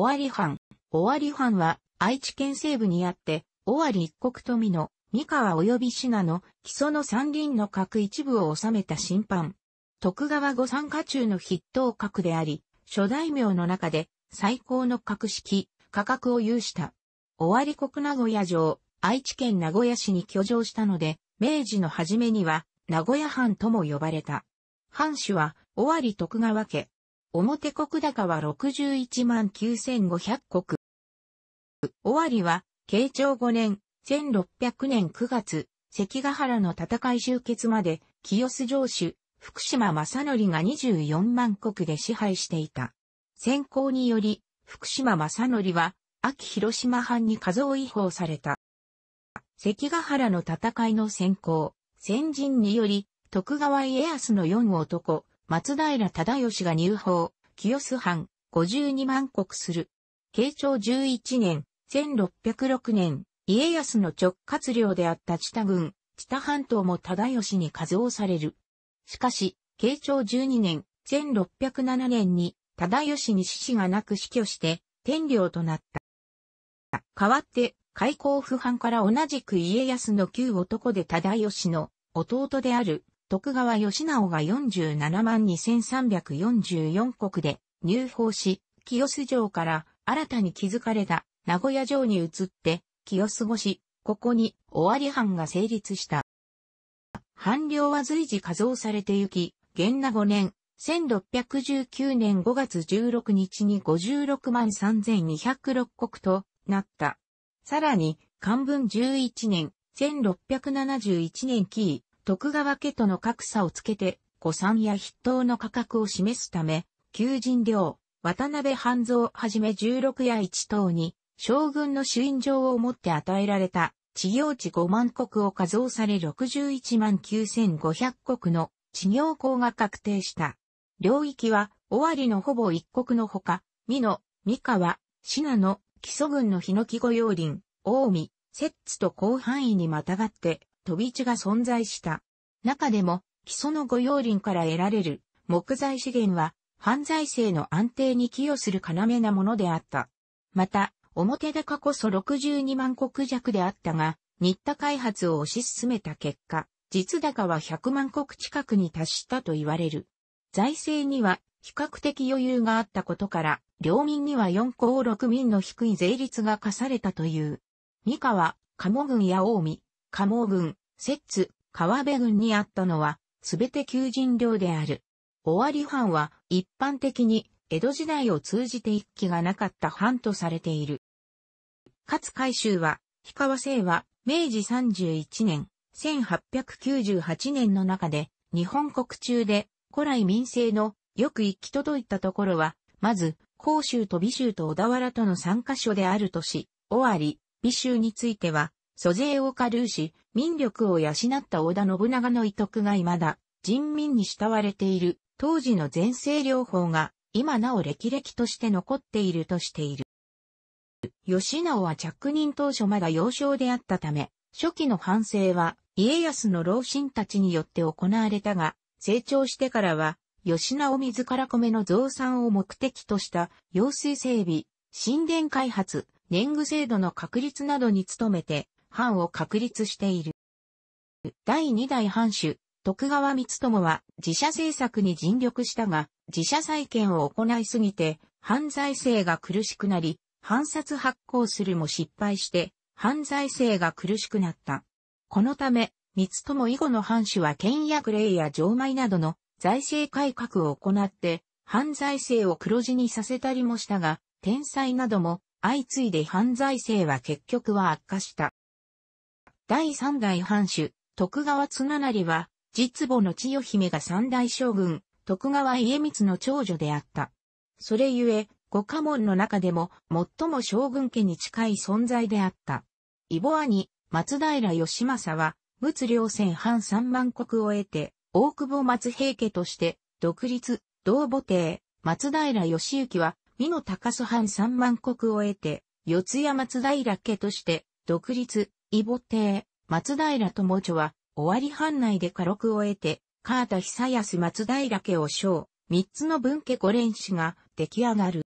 尾張藩。尾張藩は愛知県西部にあって、尾張一国富の三河及び信濃、木曽の山林の各一部を収めた審判。徳川御三家中の筆頭格であり、諸大名の中で最高の格式、価格を有した。尾張国名古屋城、愛知県名古屋市に居城したので、明治の初めには名古屋藩とも呼ばれた。藩主は尾張徳川家、表国高は61万9500国。尾張は、慶長5年、1600年9月、関ヶ原の戦い終結まで、清洲城主、福島正則が24万国で支配していた。先行により、福島正則は、秋広島藩に数を違法された。関ヶ原の戦いの先行、先人により、徳川家康の4男、松平忠義が入法、清洲藩、52万国する。慶長11年、1606年、家康の直轄領であった千田郡、千田半島も忠義に数をされる。しかし、慶長12年、1607年に、忠義に死死がなく死去して、天領となった。代わって、開港府藩から同じく家康の旧男で忠義の弟である徳川義直が47万2344国で入法し、清洲城から新たに築かれた名古屋城に移って、清洲越し、ここに尾張藩が成立した。藩領は随時加増されてゆき、元名5年、1619年5月16日に56万3206国となった。さらに、漢文11年、1671年紀徳川家との格差をつけて、誤算や筆頭の価格を示すため、求人量、渡辺半蔵はじめ十六や一等に、将軍の主印状をもって与えられた、地業地五万国を加増され六十一万九千五百国の地業公が確定した。領域は、尾張のほぼ一国のほか、美濃、三河、信濃、木曽郡の檜御用林、近江、摂津と広範囲にまたがって、飛び地が存在した。中でも、基礎の御用林から得られる木材資源は、犯罪性の安定に寄与する要なものであった。また、表高こそ62万石弱であったが、新田開発を推し進めた結果、実高は100万石近くに達したと言われる。財政には比較的余裕があったことから、領民には4公6民の低い税率が課されたという。三河、鴨郡や大見、加茂郡、摂津、川辺郡にあったのは、すべて求人領である。尾張藩は、一般的に、江戸時代を通じて一揆がなかった藩とされている。勝海舟は、氷川姓は、明治31年、1898年の中で、日本国中で、古来民政の、よく行き届いたところは、まず、甲州と美州と小田原との3カ所であるとし、尾張、美州については、租税を加流し、民力を養った織田信長の遺徳が未だ、人民に慕われている、当時の前世療法が、今なお歴々として残っているとしている。吉直は着任当初まだ幼少であったため、初期の反省は、家康の老臣たちによって行われたが、成長してからは、吉直自ら米の増産を目的とした、用水整備、神殿開発、年貢制度の確立などに努めて、藩を確立している。第2代藩主、徳川光友は自社政策に尽力したが、自社再建を行いすぎて、犯罪性が苦しくなり、藩札発行するも失敗して、犯罪性が苦しくなった。このため、三つとも以後の藩主は倹約令や錠前などの財政改革を行って、犯罪性を黒字にさせたりもしたが、天災なども相次いで犯罪性は結局は悪化した。第三代藩主、徳川綱成は、実母の千代姫が三代将軍、徳川家光の長女であった。それゆえ、五家門の中でも最も将軍家に近い存在であった。イボ兄、松平義政は、陸両戦藩三万国を得て、大久保松平家として、独立、同母帝、松平義行は、美濃高須藩三万国を得て、四谷松平家として、独立、異母邸、松平友女は、尾張藩内で家禄を得て、河田久康松平家を称、三つの分家五連氏が出来上がる。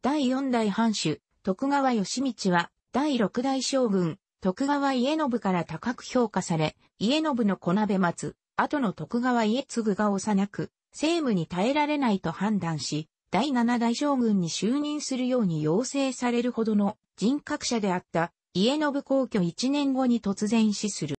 第四代藩主、徳川義道は、第六代将軍、徳川家信から高く評価され、家信の小鍋松、後の徳川家継が幼く、政務に耐えられないと判断し、第七代将軍に就任するように要請されるほどの人格者であった家信皇居一年後に突然死する。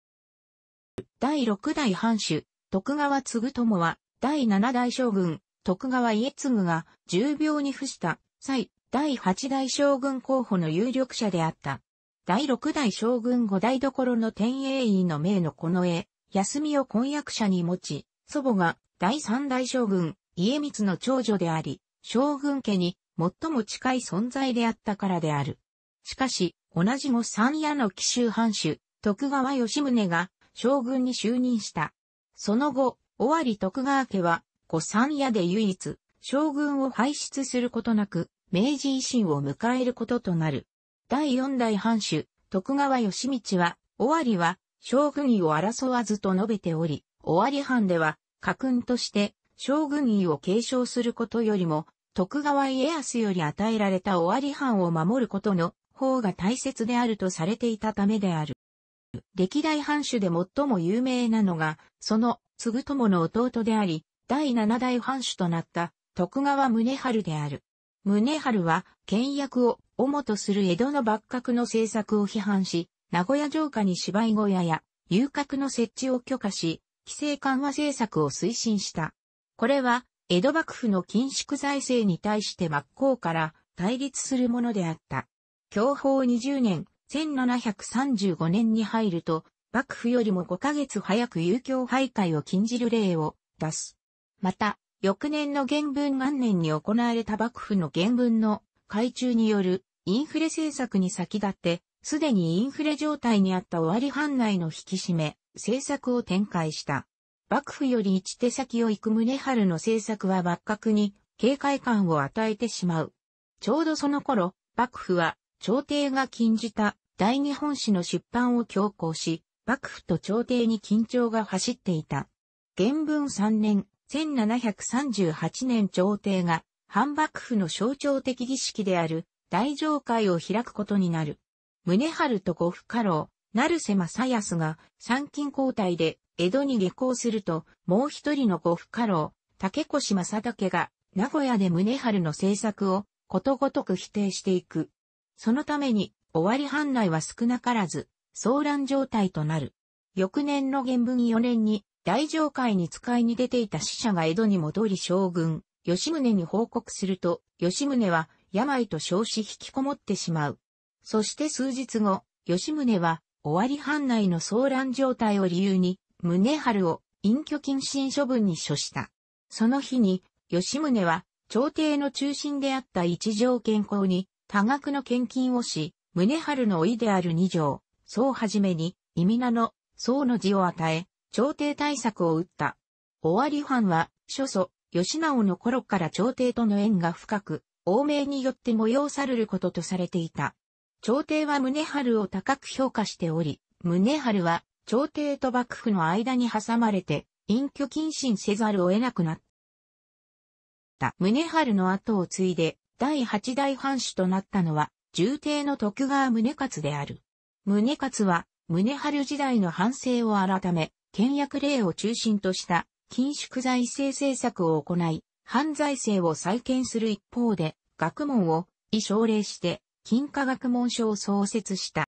第六代藩主、徳川継友は、第七代将軍、徳川家継が重病に伏した際、第八代将軍候補の有力者であった。第六代将軍五代どころの天英院の名のこの絵、休みを婚約者に持ち、祖母が第三代将軍、家光の長女であり、将軍家に最も近い存在であったからである。しかし、同じも三夜の奇襲藩主、徳川吉宗が将軍に就任した。その後、尾張徳川家は、五三夜で唯一、将軍を輩出することなく、明治維新を迎えることとなる。第四代藩主、徳川義道は、尾張は、将軍位を争わずと述べており、尾張藩では、家訓として、将軍位を継承することよりも、徳川家康より与えられた尾張藩を守ることの方が大切であるとされていたためである。歴代藩主で最も有名なのが、その、継ぐ友の弟であり、第七代藩主となった徳川宗春である。宗春は、倹約を主とする江戸の幕閣の政策を批判し、名古屋城下に芝居小屋や遊郭の設置を許可し、規制緩和政策を推進した。これは、江戸幕府の緊縮財政に対して真っ向から対立するものであった。享保20年、1735年に入ると、幕府よりも5ヶ月早く遊興徘徊を禁じる例を出す。また、翌年の元文元年に行われた幕府の元文の改中によるインフレ政策に先立って、すでにインフレ状態にあった終わり藩内の引き締め、政策を展開した。幕府より一手先を行く宗春の政策は幕閣に警戒感を与えてしまう。ちょうどその頃、幕府は朝廷が禁じた大日本史の出版を強行し、幕府と朝廷に緊張が走っていた。元文3年、1738年朝廷が、反幕府の象徴的儀式である、大上会を開くことになる。宗春と呉服家老、成瀬正康が、参勤交代で、江戸に下校すると、もう一人の呉服家老、竹越正武が、名古屋で宗春の政策を、ことごとく否定していく。そのために、終わり藩内は少なからず、騒乱状態となる。翌年の元文4年に、大上界に使いに出ていた死者が江戸に戻り将軍、吉宗に報告すると、吉宗は病と少子引きこもってしまう。そして数日後、吉宗は、終わり藩内の騒乱状態を理由に、宗春を隠居謹慎処分に処した。その日に、吉宗は、朝廷の中心であった一条健康に、多額の献金をし、宗春のいである二条、総はじめに、意味名の、総の字を与え、朝廷対策を打った。尾張藩は、諸祖、吉直の頃から朝廷との縁が深く、王米によって催されることとされていた。朝廷は宗春を高く評価しており、宗春は朝廷と幕府の間に挟まれて、隠居謹慎せざるを得なくなった。宗春の後を継いで、第8代藩主となったのは、重帝の徳川宗勝である。宗勝は、宗春時代の反省を改め、倹約令を中心とした緊縮財政政策を行い、犯罪性を再建する一方で、学問を、異奨励して、金科学問所を創設した。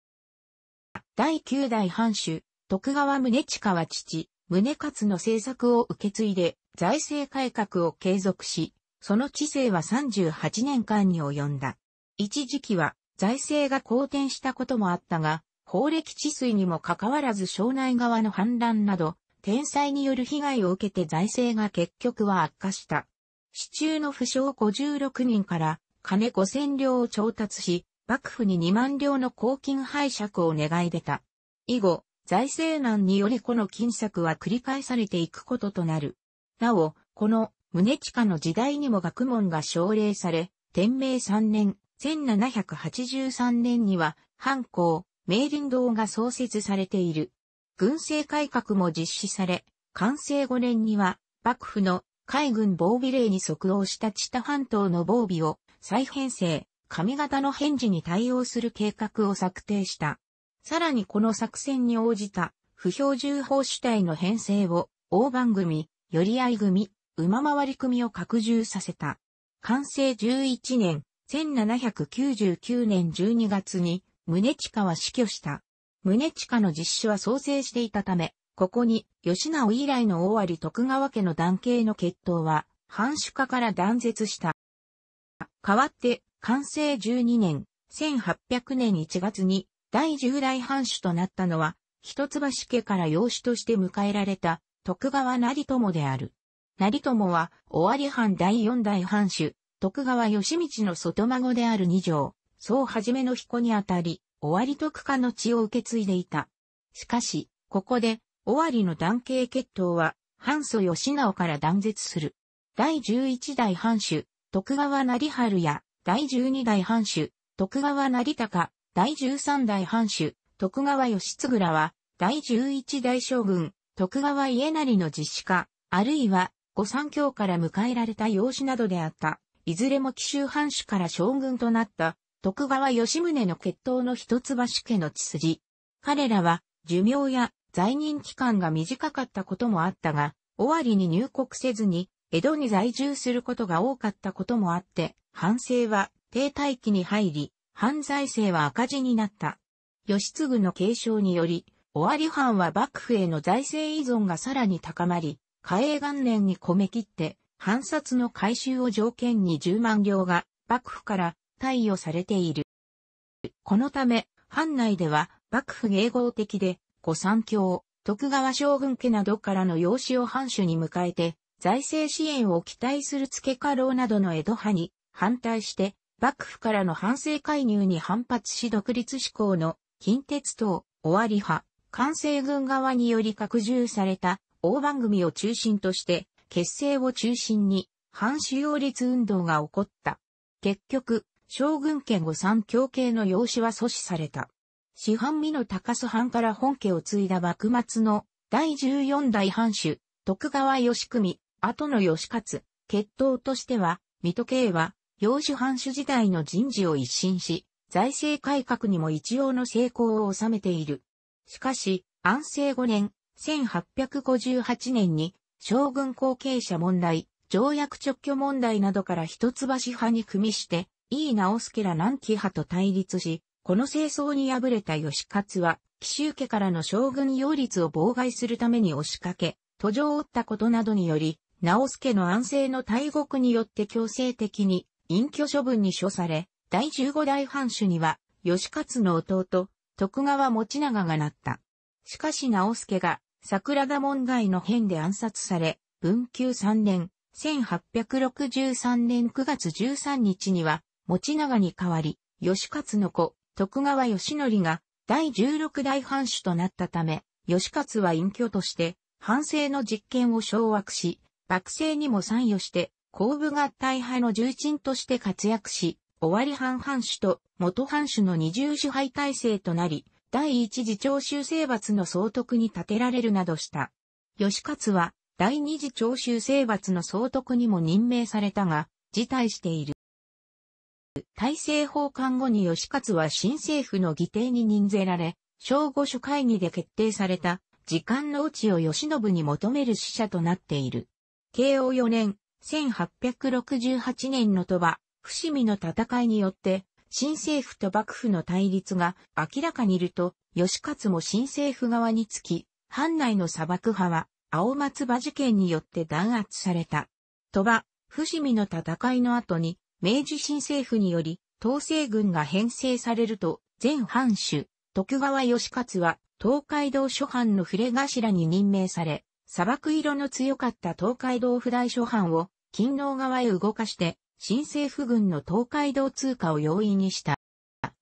第9代藩主、徳川宗近は父、宗勝の政策を受け継いで、財政改革を継続し、その知性は38年間に及んだ。一時期は財政が好転したこともあったが、法暦治水にもかかわらず省内側の反乱など、天災による被害を受けて財政が結局は悪化した。市中の負傷56人から金5000両を調達し、幕府に2万両の公金拝借を願い出た。以後、財政難によりこの金策は繰り返されていくこととなる。なお、この宗近の時代にも学問が奨励され、天明3年、1783年には、藩校、明林堂が創設されている。軍政改革も実施され、完成5年には、幕府の海軍防備令に即応した知多半島の防備を再編成、上方の返事に対応する計画を策定した。さらにこの作戦に応じた、不標準砲主体の編成を、大番組、寄合組、馬回り組を拡充させた。完成11年、1799年12月に、宗近は死去した。宗近の実施は創生していたため、ここに、吉直以来の大有徳川家の男系の血統は、藩主家から断絶した。代わって、完成12年、1800年1月に、第10代藩主となったのは、一橋家から養子として迎えられた、徳川成友である。成友は、尾張藩第四代藩主、徳川義道の外孫である二条、総はじめの彦にあたり、尾張徳家の血を受け継いでいた。しかし、ここで、尾張の男系血統は、藩祖義直から断絶する。第十一代藩主、徳川成春や、第十二代藩主、徳川成高、第十三代藩主、徳川義継らは、第十一代将軍、徳川家成の実施家、あるいは、御三教から迎えられた養子などであった。いずれも紀州藩主から将軍となった徳川吉宗の血統の一橋家の血筋。彼らは寿命や在任期間が短かったこともあったが、尾張に入国せずに江戸に在住することが多かったこともあって、反省は停滞期に入り、犯罪性は赤字になった。義継の継承により、尾張藩は幕府への財政依存がさらに高まり、嘉永元年に込め切って、藩札の回収を条件に10万両が幕府から貸与されている。このため、藩内では幕府迎合的で、御三教、徳川将軍家などからの養子を藩主に迎えて、財政支援を期待する付家老などの江戸派に反対して、幕府からの反政介入に反発し独立志向の近鉄党、尾張派、関西軍側により拡充された大番組を中心として、結成を中心に、反主要率運動が起こった。結局、将軍権御三協系の養子は阻止された。市販美の高須藩から本家を継いだ幕末の第14代藩主、徳川義組、後の義勝、決闘としては、水戸系は、養子藩主時代の人事を一新し、財政改革にも一応の成功を収めている。しかし、安政5年、1858年に将軍後継者問題、条約直挙問題などから一橋派に組みして、井伊直弼ら南紀派と対立し、この清掃に敗れた吉勝は、紀州家からの将軍擁立を妨害するために押しかけ、途上を打ったことなどにより、直弼の安政の大獄によって強制的に隠居処分に処され、第15代藩主には、吉勝の弟、徳川持長がなった。しかし直弼が桜田門外の変で暗殺され、文久3年、1863年9月13日には、持長に代わり、吉勝の子、徳川義則が第16代藩主となったため、吉勝は隠居として、反省の実権を掌握し、幕政にも参与して、後部合体派の重鎮として活躍し、終わり藩藩主と元藩主の二重支配体制となり、第一次長州征伐の総督に立てられるなどした。義勝は、第二次長州征伐の総督にも任命されたが、辞退している。大政奉還後に義勝は新政府の議定に任ぜられ、正午初会議で決定された、時間の内を義信に求める使者となっている。慶応4年、1868年の鳥羽、伏見の戦いによって、新政府と幕府の対立が明らかにいると、吉勝も新政府側につき、藩内の砂漠派は、青松馬事件によって弾圧された。鳥羽、伏見の戦いの後に、明治新政府により、統制軍が編成されると、全藩主、徳川義勝は、東海道諸藩の触れ頭に任命され、砂漠色の強かった東海道府大諸藩を、勤王側へ動かして、新政府軍の東海道通過を容易にした。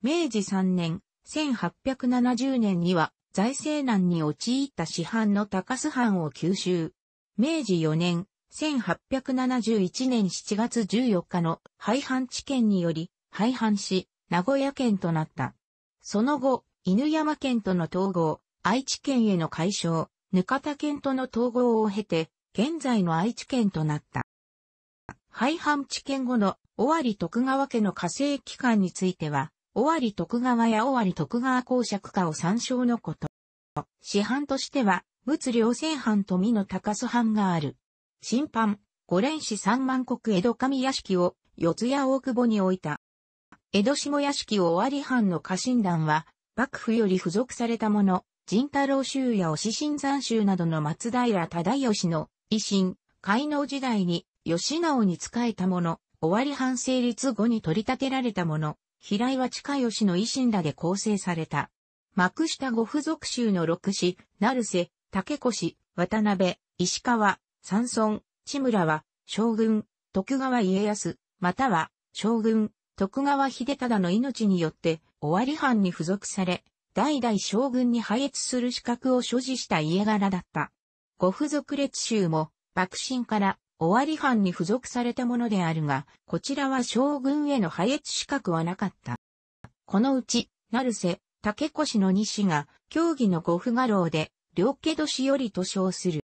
明治3年、1870年には財政難に陥った市販の高須藩を吸収。明治4年、1871年7月14日の廃藩置県により廃藩し、名古屋県となった。その後、犬山県との統合、愛知県への解消、ぬかた県との統合を経て、現在の愛知県となった。廃藩置県後の尾張徳川家の家政機関については、尾張徳川や尾張徳川公爵家を参照のこと。市販としては、仏良政藩と美の高須藩がある。新藩、五連市三万国江戸上屋敷を四谷大久保に置いた。江戸下屋敷を尾張藩の家臣団は、幕府より付属されたもの、神太郎州や押新山州などの松平忠義の維新、海能時代に吉直に仕えた者、終わり反成立後に取り立てられた者、平岩近吉の維新らで構成された。幕下五付属州の六氏、成瀬、竹越、渡辺、石川、三村、千村は、将軍、徳川家康、または、将軍、徳川秀忠の命によって、尾張藩に付属され、代々将軍に配越する資格を所持した家柄だった。五付属列州も、幕臣から尾張藩に付属されたものであるが、こちらは将軍への配越資格はなかった。このうち、成瀬、竹越の西が、競技の五不画廊で、両家年よりと称する。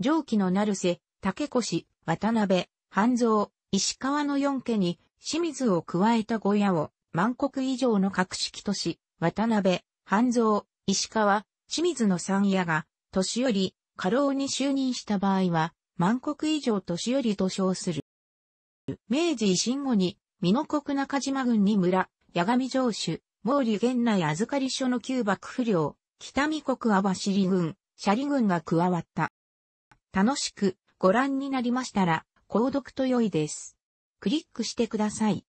上記の成瀬、竹越、渡辺、半蔵、石川の四家に、清水を加えた小屋を、万国以上の格式都市、渡辺、半蔵、石川、清水の三屋が、年より、過労に就任した場合は、万国以上年寄りと称する。明治維新後に、美濃国中島郡に村、八神城主、毛利源内預かり所の旧幕府領、北見国網走郡、斜里郡が加わった。楽しくご覧になりましたら、購読と良いです。クリックしてください。